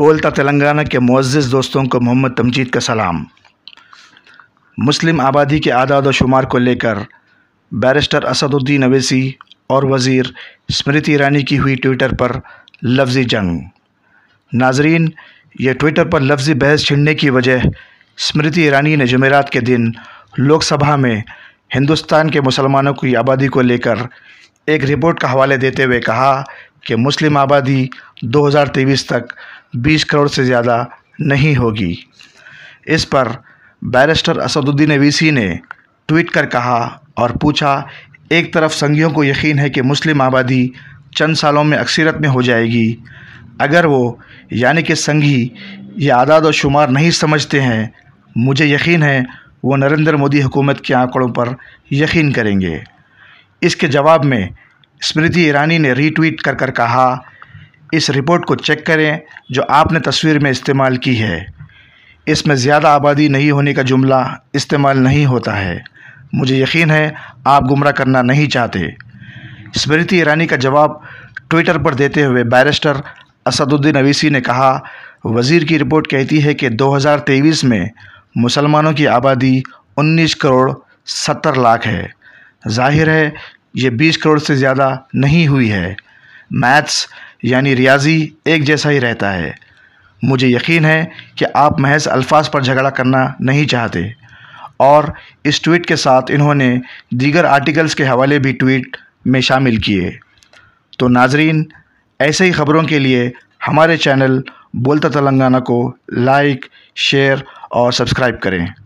बोलता तेलंगाना के मुज्ज़ दोस्तों को मोहम्मद तमजीद का सलाम मुस्लिम आबादी के आदाद शुमार को लेकर बैरिस्टर असदुद्दीन अवैसी और वज़ीर स्मृति ईरानी की हुई ट्विटर पर लफ्ज़ी जंग नाजरीन ये ट्विटर पर लफ्ज़ी बहस छिड़ने की वजह स्मृति ईरानी ने जमेरात के दिन लोकसभा में हिंदुस्तान के मुसलमानों की आबादी को लेकर एक रिपोर्ट का हवाले देते हुए कहा कि मुस्लिम आबादी 2023 तक बीस करोड़ से ज़्यादा नहीं होगी इस पर बैरिस्टर असदुद्दीन अवीसी ने ट्वीट कर कहा और पूछा एक तरफ संघियों को यकीन है कि मुस्लिम आबादी चंद सालों में अक्सरत में हो जाएगी अगर वो यानी कि संघी ये आदाद और शुमार नहीं समझते हैं मुझे यकीन है वो नरेंद्र मोदी हुकूमत के आंकड़ों पर यकीन करेंगे इसके जवाब में स्मृति ईरानी ने रीट्वीट कर कर कहा इस रिपोर्ट को चेक करें जो आपने तस्वीर में इस्तेमाल की है इसमें ज़्यादा आबादी नहीं होने का जुमला इस्तेमाल नहीं होता है मुझे यकीन है आप गुमराह करना नहीं चाहते स्मृति ईरानी का जवाब ट्विटर पर देते हुए बैरिस्टर असदुद्दीन अवीसी ने कहा वज़ीर की रिपोर्ट कहती है कि 2023 में मुसलमानों की आबादी 19 करोड़ 70 लाख है जाहिर है ये 20 करोड़ से ज़्यादा नहीं हुई है मैथ्स यानी रियाजी एक जैसा ही रहता है मुझे यकीन है कि आप महज अल्फाज पर झगड़ा करना नहीं चाहते और इस ट्वीट के साथ इन्होंने दीगर आर्टिकल्स के हवाले भी ट्वीट में शामिल किए तो नाजरीन ऐसे ही ख़बरों के लिए हमारे चैनल बोलता तेलंगाना को लाइक शेयर और सब्सक्राइब करें